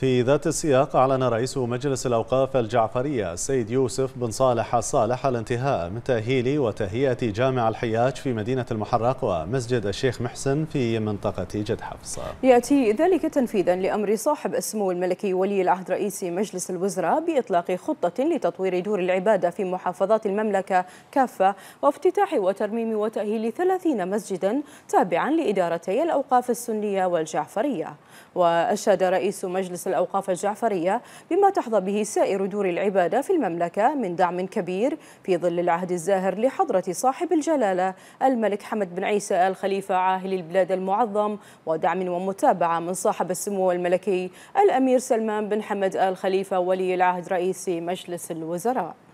في ذات السياق أعلن رئيس مجلس الأوقاف الجعفرية السيد يوسف بن صالح الصالح الانتهاء من تأهيل وتهيئة جامع الحياج في مدينة المحرق ومسجد الشيخ محسن في منطقة جد حفص يأتي ذلك تنفيذا لأمر صاحب السمو الملكي ولي العهد رئيس مجلس الوزراء بإطلاق خطة لتطوير دور العبادة في محافظات المملكة كافة وافتتاح وترميم وتأهيل 30 مسجدا تابعا لإدارتي الأوقاف السنية والجعفرية وأشاد رئيس مجلس الأوقاف الجعفرية بما تحظى به سائر دور العبادة في المملكة من دعم كبير في ظل العهد الزاهر لحضرة صاحب الجلالة الملك حمد بن عيسى آل خليفة عاهل البلاد المعظم ودعم ومتابعة من صاحب السمو الملكي الأمير سلمان بن حمد آل خليفة ولي العهد رئيس مجلس الوزراء